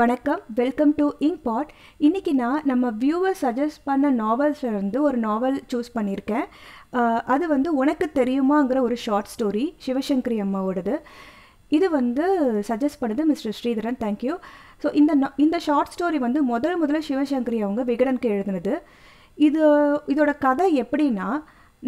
வணக்கம் welcome to பாட் இன்றைக்கி நான் நம்ம வியூவர் சஜஸ்ட் பண்ண நாவல்ஸ் வந்து ஒரு நாவல் சூஸ் பண்ணியிருக்கேன் அது வந்து உனக்கு தெரியுமாங்கிற ஒரு ஷார்ட் ஸ்டோரி சிவசங்கரி அம்மாவோடது இது வந்து சஜஸ்ட் பண்ணுது மிஸ்டர் ஸ்ரீதரன் தேங்க்யூ ஸோ இந்த இந்த ஷார்ட் ஸ்டோரி வந்து முதல் முதல்ல சிவசங்கரி அவங்க விகடனுக்கு எழுதுனது இது இதோட கதை எப்படின்னா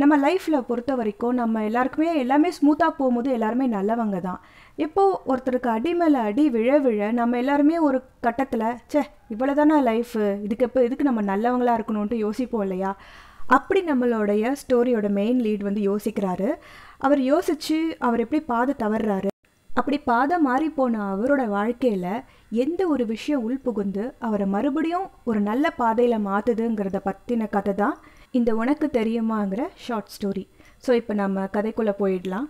நம்ம லைஃப்பில் பொறுத்த வரைக்கும் நம்ம எல்லாருக்குமே எல்லாமே ஸ்மூத்தாக போகும்போது எல்லாருமே நல்லவங்க தான் இப்போது ஒருத்தருக்கு அடி மேலே அடி விழ விழ நம்ம எல்லாருமே ஒரு கட்டத்தில் சே இவ்வளோ தானே லைஃபு இதுக்கு எப்போ இதுக்கு நம்ம நல்லவங்களாக இருக்கணும்ன்ட்டு யோசிப்போம் இல்லையா அப்படி நம்மளுடைய ஸ்டோரியோட மெயின் லீட் வந்து யோசிக்கிறாரு அவர் யோசித்து அவர் எப்படி பாதை தவறுறாரு அப்படி பாதை மாறி போன அவரோட வாழ்க்கையில் எந்த ஒரு விஷயம் உள்புகுந்து அவரை மறுபடியும் ஒரு நல்ல பாதையில் மாற்றுதுங்கிறத பற்றின கதை தான் இந்த உனக்கு தெரியுமாங்கிற ஷார்ட் ஸ்டோரி ஸோ இப்போ நம்ம கதைக்குள்ளே போயிடலாம்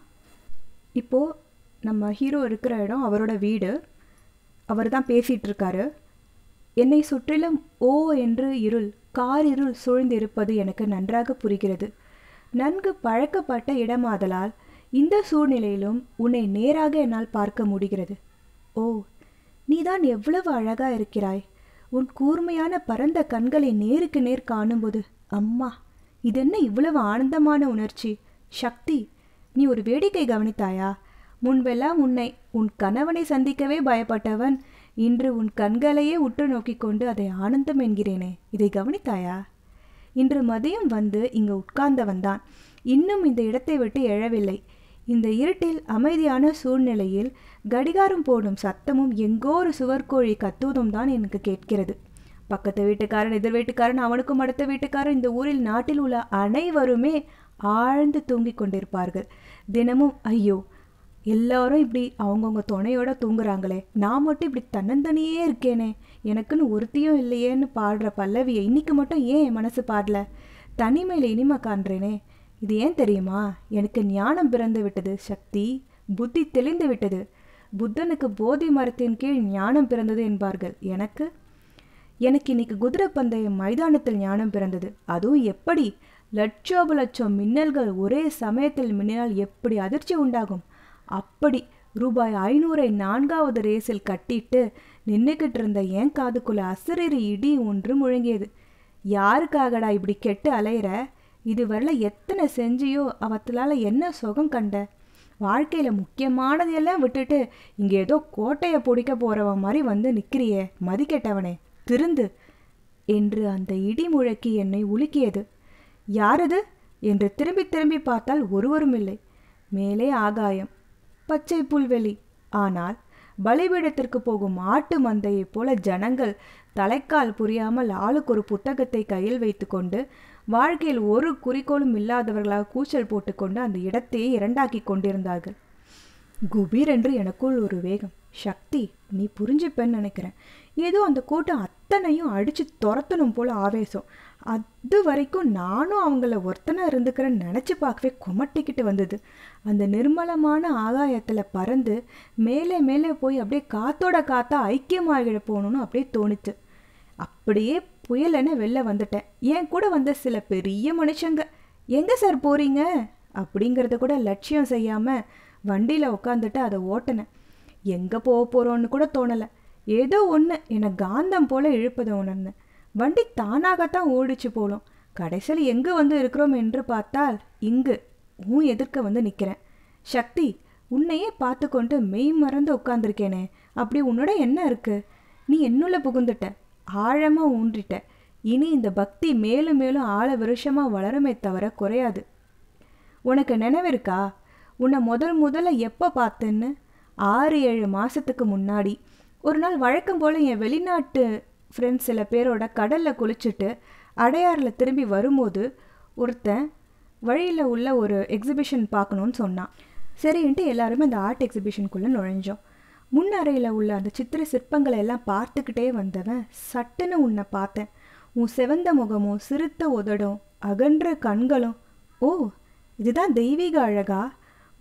இப்போது நம்ம ஹீரோ இருக்கிற இடம் அவரோட வீடு அவர் தான் பேசிகிட்ருக்காரு என்னை சுற்றிலும் ஓ என்று இருள் கார் இருள் சூழ்ந்திருப்பது எனக்கு நன்றாக புரிகிறது நன்கு பழக்கப்பட்ட இடமாதலால் இந்த சூழ்நிலையிலும் உன்னை நேராக என்னால் பார்க்க முடிகிறது ஓ நீதான் எவ்வளவு அழகாக இருக்கிறாய் உன் கூர்மையான பரந்த கண்களை நேருக்கு நேர் காணும்போது அம்மா இதென்ன இவ்வளவு ஆனந்தமான உணர்ச்சி சக்தி நீ ஒரு வேடிக்கை கவனித்தாயா முன்பெல்லாம் உன்னை உன் கணவனை சந்திக்கவே பயப்பட்டவன் இன்று உன் கண்களையே உற்று நோக்கி கொண்டு அதை ஆனந்தம் என்கிறேனே இதை கவனித்தாயா இன்று மதியம் வந்து இங்கு உட்கார்ந்தவன் தான் இன்னும் இந்த இடத்தை விட்டு எழவில்லை இந்த இருட்டில் அமைதியான சூழ்நிலையில் கடிகாரம் போடும் சத்தமும் எங்கோ ஒரு சுவர்கோழி கத்துவதும் தான் எனக்கு கேட்கிறது பக்கத்து வீட்டுக்காரன் எதிர் வீட்டுக்காரன் அவனுக்கும் அடுத்த வீட்டுக்காரன் இந்த ஊரில் நாட்டில் உள்ள அனைவருமே ஆழ்ந்து தூங்கிக் கொண்டிருப்பார்கள் தினமும் ஐயோ எல்லாரும் இப்படி அவங்கவுங்க துணையோட தூங்குறாங்களே நான் மட்டும் இப்படி தன்னந்தனியே இருக்கேனே எனக்குன்னு ஒருத்தியும் இல்லையேன்னு பாடுற பல்லவியை இன்னைக்கு மட்டும் ஏன் என் மனசு பாடல தனிமையில் இனிமை காண்றேனே இது ஏன் தெரியுமா எனக்கு ஞானம் பிறந்து விட்டது சக்தி புத்தி தெளிந்து விட்டது புத்தனுக்கு போதி மரத்தின் கீழ் ஞானம் பிறந்தது என்பார்கள் எனக்கு எனக்கு இன்னைக்கு குதிரை பந்தய மைதானத்தில் ஞானம் பிறந்தது அதுவும் எப்படி லட்சோப லட்சம் மின்னல்கள் ஒரே சமயத்தில் மின்னினால் எப்படி அதிர்ச்சி உண்டாகும் அப்படி ரூபாய் ஐநூறை நான்காவது ரேஸில் கட்டிட்டு நின்றுக்கிட்டு இருந்த என் காதுக்குள்ள அசிரறி இடி ஒன்று முழங்கியது யாருக்காகடா இப்படி கெட்டு அலையிற இதுவரையில் எத்தனை செஞ்சியோ அவத்தலால் என்ன சுகம் கண்ட வாழ்க்கையில் முக்கியமானது எல்லாம் விட்டுட்டு இங்கே ஏதோ கோட்டையை பிடிக்க போகிறவன் மாதிரி வந்து நிற்கிறியே மதிக்கெட்டவனே திருந்து என்று அந்த இடி முழக்கி என்னை உலுக்கியது யாரது என்று திரும்பி திரும்பி பார்த்தால் ஒருவரும் இல்லை மேலே ஆகாயம் பச்சை புல்வெளி ஆனால் பலிபீடத்திற்கு போகும் ஆட்டு மந்தையைப் போல ஜனங்கள் தலைக்கால் புரியாமல் ஆளுக்கு ஒரு புத்தகத்தை கையில் வைத்துக்கொண்டு வாழ்க்கையில் ஒரு குறிக்கோளும் இல்லாதவர்களாக கூச்சல் போட்டுக்கொண்டு அந்த இடத்தையே இரண்டாக்கி கொண்டிருந்தார்கள் குபீர் என்று எனக்குள் ஒரு வேகம் சக்தி நீ புரிஞ்சுப்பேன்னு நினைக்கிறேன் ஏதோ அந்த கூட்டம் அத்தனையும் அடித்து துரத்தணும் போல் ஆவேசம் அது வரைக்கும் நானும் அவங்கள ஒருத்தனாக இருந்துக்கிறேன்னு நினச்சி பார்க்கவே குமட்டிக்கிட்டு வந்தது அந்த நிர்மலமான ஆகாயத்தில் பறந்து மேலே மேலே போய் அப்படியே காத்தோட காத்தா ஐக்கியமாகிட போகணும்னு அப்படியே தோணுச்சு அப்படியே புயலன்னு வெளில வந்துட்டேன் என் கூட வந்த சில பெரிய மனுஷங்க எங்கே சார் போகிறீங்க அப்படிங்கிறத கூட லட்சியம் செய்யாமல் வண்டியில் உட்காந்துட்டு அதை ஓட்டினேன் எங்கே போக போகிறோன்னு கூட தோணலை ஏதோ ஒன்று என்னை காந்தம் போல் இழுப்பதை உணர்ந்தேன் வண்டி தானாகத்தான் ஓடிச்சு போலும் கடைசியில் எங்கே வந்து இருக்கிறோம் என்று பார்த்தால் இங்கு உன் எதிர்க்க வந்து நிற்கிறேன் சக்தி உன்னையே பார்த்து கொண்டு மெய் மறந்து உட்காந்துருக்கேனே அப்படி உன்னோட என்ன இருக்குது நீ என்னுள்ள புகுந்துட்ட ஆழமாக ஊன்றிட்ட இனி இந்த பக்தி மேலும் மேலும் ஆழ விருஷமாக வளருமே தவிர குறையாது உனக்கு நினைவிருக்கா உன்னை முதல் முதல்ல எப்போ பார்த்தேன்னு ஆறு ஏழு மாதத்துக்கு முன்னாடி ஒரு நாள் வழக்கம் போல் என் வெளிநாட்டு ஃப்ரெண்ட்ஸ் சில பேரோட கடலில் குளிச்சுட்டு அடையாறில் திரும்பி வரும்போது ஒருத்தன் வழியில் உள்ள ஒரு எக்ஸிபிஷன் பார்க்கணுன்னு சொன்னான் சரின்ட்டு எல்லாருமே அந்த ஆர்ட் எக்ஸிபிஷனுக்குள்ளே நுழைஞ்சோம் முன்னறையில் உள்ள அந்த சித்திர சிற்பங்களை எல்லாம் பார்த்துக்கிட்டே வந்தவன் சட்டுன்னு உன்னை பார்த்தேன் உன் செவந்த முகமும் சிறுத்த உதடும் அகன்ற கண்களும் ஓ இதுதான் தெய்வீக அழகா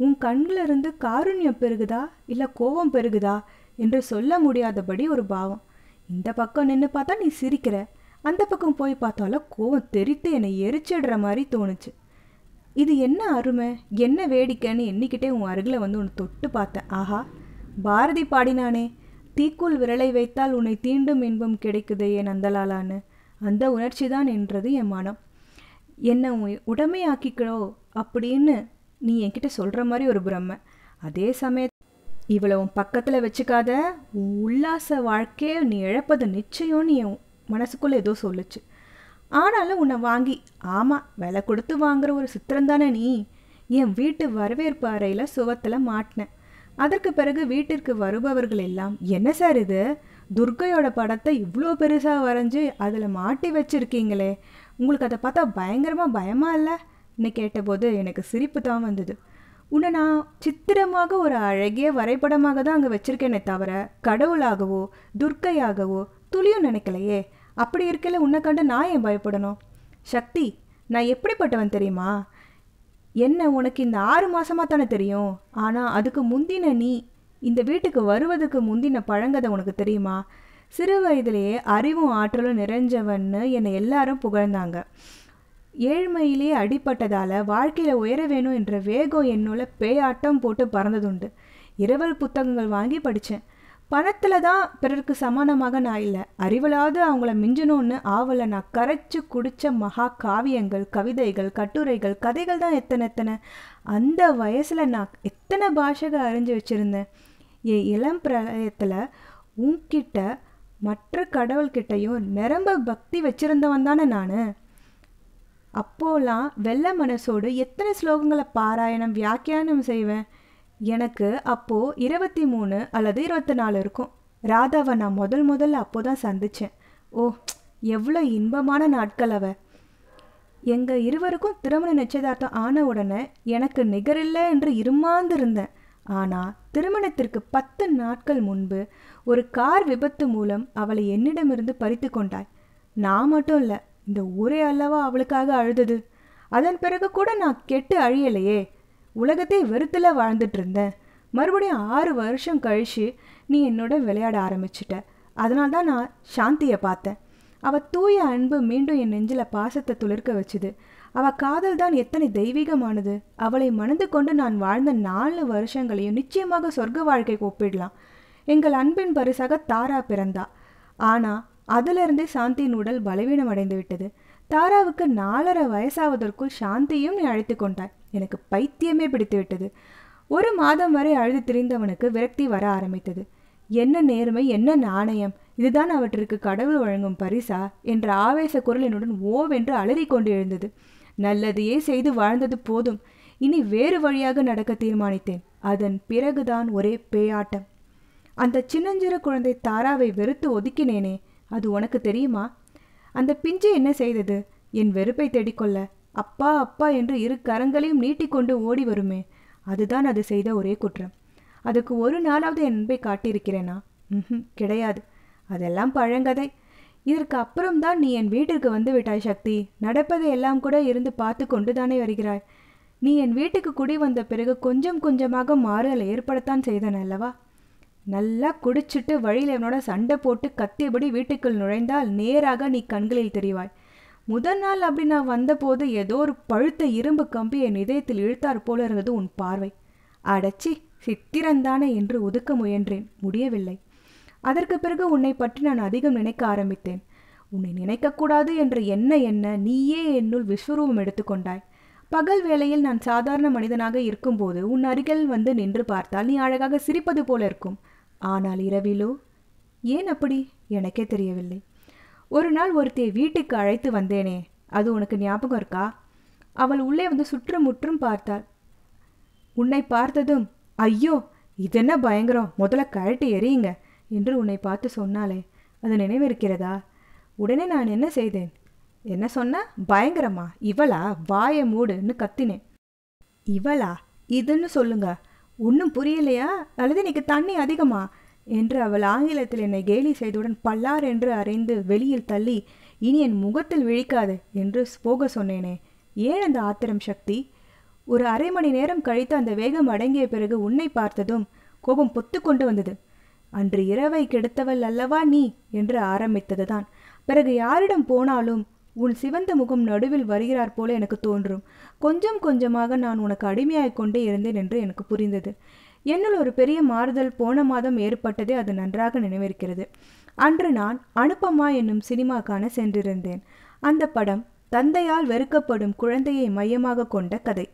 உன் கண்களிலிருந்து காருண்யம் பெருகுதா இல்லை கோபம் பெருகுதா என்று சொல்ல முடியாதபடி ஒரு பாவம் இந்த பக்கம் நின்று பார்த்தா நீ சிரிக்கிற அந்த பக்கம் போய் பார்த்தாலும் கோவம் தெரித்து என்னை எரிச்சிடுற மாதிரி தோணுச்சு இது என்ன அருமை என்ன வேடிக்கைன்னு எண்ணிக்கிட்டே உன் அருகில் வந்து உன்னை தொட்டு பார்த்தேன் ஆஹா பாரதி பாடினானே தீக்குள் விரலை வைத்தால் உன்னை தீண்டும் இன்பம் கிடைக்குது என் நந்தலாலான்னு அந்த உணர்ச்சி தான் என்றது என் மனம் என்னை உடமையாக்கிக்கிறோ அப்படின்னு நீ என்கிட்ட சொல்கிற மாதிரி ஒரு பிரம்மை அதே சமயத்தில் இவ்வளவு பக்கத்தில் வச்சுக்காத உல்லாச வாழ்க்கையை நீ இழப்பது நிச்சயம்னு என் மனசுக்குள்ளே ஏதோ சொல்லுச்சு ஆனாலும் உன்னை வாங்கி ஆமாம் விலை கொடுத்து வாங்குற ஒரு சித்திரம் தானே நீ என் வீட்டு வரவேற்பு அறையில் சுவத்தில் மாட்டினேன் அதற்கு பிறகு வீட்டிற்கு வருபவர்கள் எல்லாம் என்ன சார் இது துர்கையோட படத்தை இவ்வளோ பெருசாக வரைஞ்சி அதில் மாட்டி வச்சுருக்கீங்களே உங்களுக்கு அதை பார்த்தா பயங்கரமாக பயமாக இல்லை கேட்டபோது எனக்கு சிரிப்பு தான் வந்தது உன்னை நான் சித்திரமாக ஒரு அழகிய வரைபடமாக தான் அங்கே வச்சிருக்கேனே தவிர கடவுளாகவோ துர்க்கையாகவோ துளியும் நினைக்கலையே அப்படி இருக்கல உன்னை கண்டு நான் ஏன் பயப்படணும் சக்தி நான் எப்படிப்பட்டவன் தெரியுமா என்ன உனக்கு இந்த ஆறு மாதமாக தானே தெரியும் ஆனால் அதுக்கு முந்தின நீ இந்த வீட்டுக்கு வருவதுக்கு முந்தின பழங்கதை உனக்கு தெரியுமா சிறு வயதிலேயே அறிவும் ஆற்றலும் நிறைஞ்சவன்னு என்னை எல்லாரும் புகழ்ந்தாங்க ஏழ்மையிலே அடிப்பட்டதால் வாழ்க்கையில் உயர வேணும் என்ற வேகம் என்னோட பேயாட்டம் போட்டு பறந்ததுண்டு இரவல் புத்தகங்கள் வாங்கி படித்தேன் பணத்தில் தான் பிறருக்கு சமானமாக நான் இல்லை அறிவலாவது அவங்கள மிஞ்சணும்னு ஆவலை நான் கரைச்சி குடித்த மகா காவியங்கள் கவிதைகள் கட்டுரைகள் கதைகள் தான் எத்தனை எத்தனை அந்த வயசில் நான் எத்தனை பாஷைகள் அறிஞ்சு வச்சுருந்தேன் என் இளம் பிரளயத்தில் உன்கிட்ட மற்ற கடவுள்கிட்டையும் நிரம்ப பக்தி வச்சுருந்தவன் தானே நான் அப்போலாம் வெள்ள மனசோடு எத்தனை ஸ்லோகங்களை பாராயணம் வியாக்கியானம் செய்வேன் எனக்கு அப்போது இருபத்தி மூணு அல்லது இருபத்தி நாலு இருக்கும் ராதாவை நான் முதல் முதல்ல அப்போ தான் சந்தித்தேன் ஓ எவ்வளோ இன்பமான நாட்கள் அவ எங்கள் இருவருக்கும் திருமண நிச்சயதார்த்தம் ஆன உடனே எனக்கு நிகரில்லை என்று இருந்தேன் ஆனால் திருமணத்திற்கு பத்து நாட்கள் முன்பு ஒரு கார் விபத்து மூலம் அவளை என்னிடமிருந்து பறித்து கொண்டாய் நான் மட்டும் இல்லை இந்த ஊரே அல்லவா அவளுக்காக அழுதது அதன் பிறகு கூட நான் கெட்டு அழியலையே உலகத்தை வெறுத்தில் வாழ்ந்துட்டு இருந்தேன் மறுபடியும் ஆறு வருஷம் கழித்து நீ என்னோட விளையாட ஆரம்பிச்சிட்ட அதனால தான் நான் சாந்தியை பார்த்தேன் அவள் தூய அன்பு மீண்டும் என் நெஞ்சில் பாசத்தை துளிர்க்க வச்சுது அவள் காதல் தான் எத்தனை தெய்வீகமானது அவளை மணந்து கொண்டு நான் வாழ்ந்த நாலு வருஷங்களையும் நிச்சயமாக சொர்க்க வாழ்க்கைக்கு ஒப்பிடலாம் எங்கள் அன்பின் பரிசாக தாரா பிறந்தா ஆனால் அதிலிருந்தே சாந்தியின் உடல் பலவீனம் அடைந்து விட்டது தாராவுக்கு நாலரை வயசாவதற்குள் சாந்தியும் நீ அழைத்து கொண்டாய் எனக்கு பைத்தியமே பிடித்துவிட்டது ஒரு மாதம் வரை அழுது திரிந்தவனுக்கு விரக்தி வர ஆரம்பித்தது என்ன நேர்மை என்ன நாணயம் இதுதான் அவற்றிற்கு கடவுள் வழங்கும் பரிசா என்ற ஆவேச குரலினுடன் ஓவென்று ஓவென்று கொண்டு எழுந்தது நல்லதையே செய்து வாழ்ந்தது போதும் இனி வேறு வழியாக நடக்க தீர்மானித்தேன் அதன் பிறகுதான் ஒரே பேயாட்டம் அந்த சின்னஞ்சிறு குழந்தை தாராவை வெறுத்து ஒதுக்கினேனே அது உனக்கு தெரியுமா அந்த பிஞ்சு என்ன செய்தது என் வெறுப்பை தேடிக்கொள்ள அப்பா அப்பா என்று இரு கரங்களையும் நீட்டிக்கொண்டு ஓடி வருமே அதுதான் அது செய்த ஒரே குற்றம் அதுக்கு ஒரு நாளாவது என் அன்பை காட்டியிருக்கிறேனா ம் கிடையாது அதெல்லாம் பழங்கதை இதற்கு அப்புறம்தான் நீ என் வீட்டிற்கு வந்து விட்டாய் சக்தி நடப்பதை எல்லாம் கூட இருந்து பார்த்து கொண்டு தானே வருகிறாய் நீ என் வீட்டுக்கு குடி வந்த பிறகு கொஞ்சம் கொஞ்சமாக மாறுதல் ஏற்படத்தான் செய்தன அல்லவா நல்லா குடிச்சிட்டு வழியில் என்னோட சண்டை போட்டு கத்தியபடி வீட்டுக்குள் நுழைந்தால் நேராக நீ கண்களில் தெரிவாய் முதல் நாள் அப்படி நான் வந்தபோது ஏதோ ஒரு பழுத்த இரும்பு கம்பி என் இதயத்தில் இழுத்தார் போல இருந்தது உன் பார்வை அடச்சி சித்திரந்தானே என்று ஒதுக்க முயன்றேன் முடியவில்லை அதற்கு பிறகு உன்னை பற்றி நான் அதிகம் நினைக்க ஆரம்பித்தேன் உன்னை நினைக்கக்கூடாது என்ற என்ன என்ன நீயே என்னுள் விஸ்வரூபம் எடுத்துக்கொண்டாய் பகல் வேளையில் நான் சாதாரண மனிதனாக இருக்கும்போது உன் அருகில் வந்து நின்று பார்த்தால் நீ அழகாக சிரிப்பது போல இருக்கும் ஆனால் இரவிலோ ஏன் அப்படி எனக்கே தெரியவில்லை ஒரு நாள் ஒருத்தையை வீட்டுக்கு அழைத்து வந்தேனே அது உனக்கு ஞாபகம் இருக்கா அவள் உள்ளே வந்து சுற்றும் முற்றும் பார்த்தாள் உன்னை பார்த்ததும் ஐயோ இதென்ன பயங்கரம் முதல்ல கழட்டி எறியுங்க என்று உன்னை பார்த்து சொன்னாலே அது நினைவிருக்கிறதா உடனே நான் என்ன செய்தேன் என்ன சொன்ன பயங்கரமா இவளா வாய மூடுன்னு கத்தினேன் இவளா இதுன்னு சொல்லுங்க ஒன்றும் புரியலையா அல்லது இன்னைக்கு தண்ணி அதிகமா என்று அவள் ஆங்கிலத்தில் என்னை கேலி செய்தவுடன் பல்லார் என்று அறைந்து வெளியில் தள்ளி இனி என் முகத்தில் விழிக்காது என்று போக சொன்னேனே ஏன் அந்த ஆத்திரம் சக்தி ஒரு அரை மணி நேரம் கழித்து அந்த வேகம் அடங்கிய பிறகு உன்னை பார்த்ததும் கோபம் பொத்து கொண்டு வந்தது அன்று இரவை கெடுத்தவள் அல்லவா நீ என்று ஆரம்பித்ததுதான் பிறகு யாரிடம் போனாலும் உன் சிவந்த முகம் நடுவில் வருகிறார் போல எனக்கு தோன்றும் கொஞ்சம் கொஞ்சமாக நான் உனக்கு அடிமையாய் கொண்டே இருந்தேன் என்று எனக்கு புரிந்தது என்னுள் ஒரு பெரிய மாறுதல் போன மாதம் ஏற்பட்டதே அது நன்றாக நினைவிருக்கிறது அன்று நான் அனுப்பமா என்னும் சினிமா காண சென்றிருந்தேன் அந்த படம் தந்தையால் வெறுக்கப்படும் குழந்தையை மையமாக கொண்ட கதை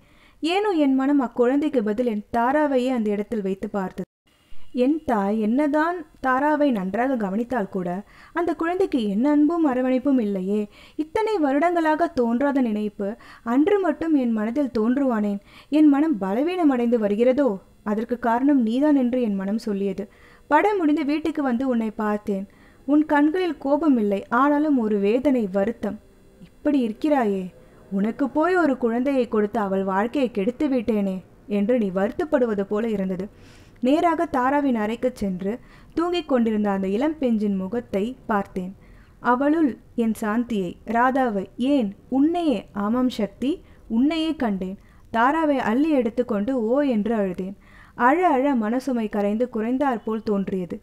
ஏனோ என் மனம் அக்குழந்தைக்கு பதில் என் தாராவையே அந்த இடத்தில் வைத்து பார்த்தது என் தாய் என்னதான் தாராவை நன்றாக கவனித்தால் கூட அந்த குழந்தைக்கு என் அன்பும் அரவணைப்பும் இல்லையே இத்தனை வருடங்களாக தோன்றாத நினைப்பு அன்று மட்டும் என் மனதில் தோன்றுவானேன் என் மனம் பலவீனமடைந்து வருகிறதோ அதற்கு காரணம் நீதான் என்று என் மனம் சொல்லியது படம் முடிந்து வீட்டுக்கு வந்து உன்னை பார்த்தேன் உன் கண்களில் கோபம் இல்லை ஆனாலும் ஒரு வேதனை வருத்தம் இப்படி இருக்கிறாயே உனக்கு போய் ஒரு குழந்தையை கொடுத்து அவள் வாழ்க்கையை கெடுத்து விட்டேனே என்று நீ வருத்தப்படுவது போல இருந்தது நேராக தாராவின் அறைக்கு சென்று தூங்கிக் கொண்டிருந்த அந்த இளம் பெஞ்சின் முகத்தை பார்த்தேன் அவளுள் என் சாந்தியை ராதாவை ஏன் உன்னையே ஆமாம் சக்தி உன்னையே கண்டேன் தாராவை அள்ளி எடுத்துக்கொண்டு ஓ என்று அழுதேன் அழ அழ மனசுமை கரைந்து குறைந்தாற்போல் தோன்றியது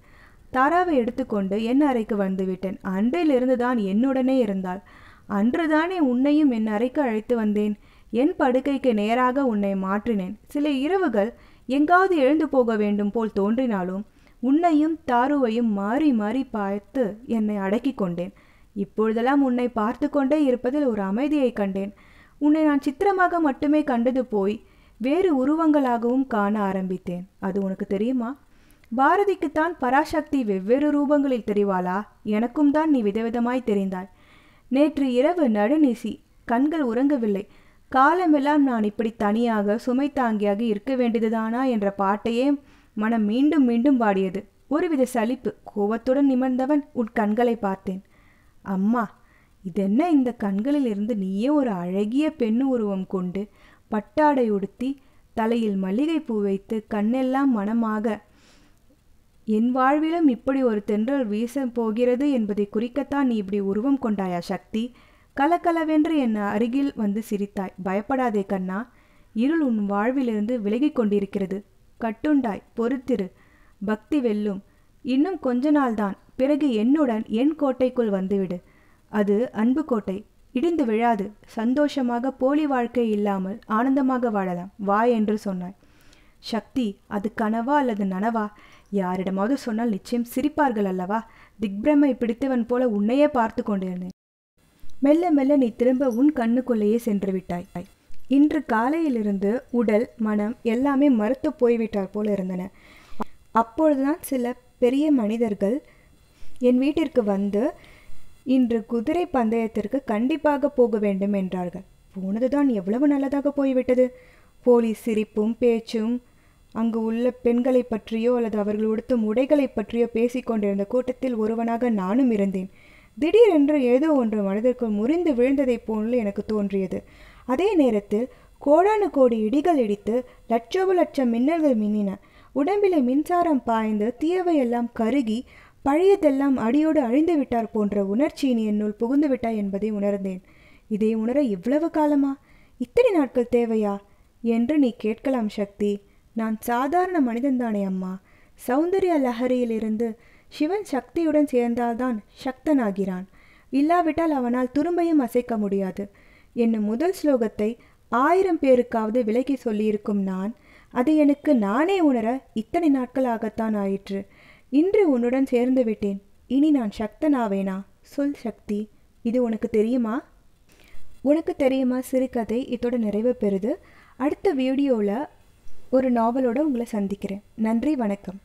தாராவை எடுத்துக்கொண்டு என் அறைக்கு வந்துவிட்டேன் அன்றிலிருந்து தான் என்னுடனே இருந்தாள் அன்றுதானே உன்னையும் என் அறைக்கு அழைத்து வந்தேன் என் படுக்கைக்கு நேராக உன்னை மாற்றினேன் சில இரவுகள் எங்காவது எழுந்து போக வேண்டும் போல் தோன்றினாலும் உன்னையும் தாருவையும் மாறி மாறி பார்த்து என்னை அடக்கி கொண்டேன் இப்பொழுதெல்லாம் உன்னை பார்த்து கொண்டே இருப்பதில் ஒரு அமைதியை கண்டேன் உன்னை நான் சித்திரமாக மட்டுமே கண்டது போய் வேறு உருவங்களாகவும் காண ஆரம்பித்தேன் அது உனக்கு தெரியுமா பாரதிக்குத்தான் பராசக்தி வெவ்வேறு ரூபங்களில் தெரிவாளா எனக்கும் தான் நீ விதவிதமாய் தெரிந்தாய் நேற்று இரவு நடுநீசி கண்கள் உறங்கவில்லை காலமெல்லாம் நான் இப்படி தனியாக சுமை தாங்கியாக இருக்க வேண்டியதுதானா என்ற பாட்டையே மனம் மீண்டும் மீண்டும் பாடியது ஒருவித சலிப்பு கோபத்துடன் நிமிர்ந்தவன் உன் கண்களை பார்த்தேன் அம்மா இதென்ன இந்த கண்களில் இருந்து நீயே ஒரு அழகிய பெண் உருவம் கொண்டு பட்டாடை உடுத்தி தலையில் மல்லிகை பூ வைத்து கண்ணெல்லாம் மனமாக என் வாழ்விலும் இப்படி ஒரு தென்றல் வீச போகிறது என்பதை குறிக்கத்தான் நீ இப்படி உருவம் கொண்டாயா சக்தி கலக்கலவென்று என் அருகில் வந்து சிரித்தாய் பயப்படாதே கண்ணா இருள் உன் வாழ்விலிருந்து விலகி கொண்டிருக்கிறது கட்டுண்டாய் பொறுத்திரு பக்தி வெல்லும் இன்னும் கொஞ்ச நாள்தான் பிறகு என்னுடன் என் கோட்டைக்குள் வந்துவிடு அது அன்பு கோட்டை இடிந்து விழாது சந்தோஷமாக போலி வாழ்க்கை இல்லாமல் ஆனந்தமாக வாழலாம் வா என்று சொன்னாய் சக்தி அது கனவா அல்லது நனவா யாரிடமாவது சொன்னால் நிச்சயம் சிரிப்பார்கள் அல்லவா திக்பிரமை பிடித்தவன் போல உன்னையே பார்த்து கொண்டிருந்தேன் மெல்ல மெல்ல நீ திரும்ப உன் கண்ணுக்குள்ளேயே சென்று விட்டாய் இன்று காலையிலிருந்து உடல் மனம் எல்லாமே மறுத்து போய்விட்டார் போல இருந்தன அப்பொழுதுதான் சில பெரிய மனிதர்கள் என் வீட்டிற்கு வந்து இன்று குதிரை பந்தயத்திற்கு கண்டிப்பாக போக வேண்டும் என்றார்கள் போனதுதான் எவ்வளவு நல்லதாக போய்விட்டது போலீஸ் சிரிப்பும் பேச்சும் அங்கு உள்ள பெண்களை பற்றியோ அல்லது அவர்கள் உடுத்தும் உடைகளை பற்றியோ பேசிக்கொண்டிருந்த கூட்டத்தில் ஒருவனாக நானும் இருந்தேன் திடீரென்று ஏதோ ஒன்று மனதிற்குள் முறிந்து விழுந்ததைப் போன்று எனக்கு தோன்றியது அதே நேரத்தில் கோடானு கோடி இடிகள் இடித்து லட்சோப லட்சம் மின்னல்கள் மின்னின உடம்பிலே மின்சாரம் பாய்ந்து தீயவையெல்லாம் கருகி பழையதெல்லாம் அடியோடு அழிந்து விட்டார் போன்ற உணர்ச்சி நீ என்னுள் புகுந்து விட்டாய் என்பதை உணர்ந்தேன் இதை உணர இவ்வளவு காலமா இத்தனை நாட்கள் தேவையா என்று நீ கேட்கலாம் சக்தி நான் சாதாரண மனிதன்தானே அம்மா சௌந்தர்ய லஹரியிலிருந்து சிவன் சக்தியுடன் சேர்ந்தால்தான் சக்தனாகிறான் இல்லாவிட்டால் அவனால் துரும்பையும் அசைக்க முடியாது என்னும் முதல் ஸ்லோகத்தை ஆயிரம் பேருக்காவது விலகி சொல்லியிருக்கும் நான் அது எனக்கு நானே உணர இத்தனை நாட்களாகத்தான் ஆயிற்று இன்று உன்னுடன் சேர்ந்து விட்டேன் இனி நான் சக்தனாவேனா சொல் சக்தி இது உனக்கு தெரியுமா உனக்கு தெரியுமா சிறுகதை இதோட நிறைவு பெறுது அடுத்த வீடியோவில் ஒரு நாவலோடு உங்களை சந்திக்கிறேன் நன்றி வணக்கம்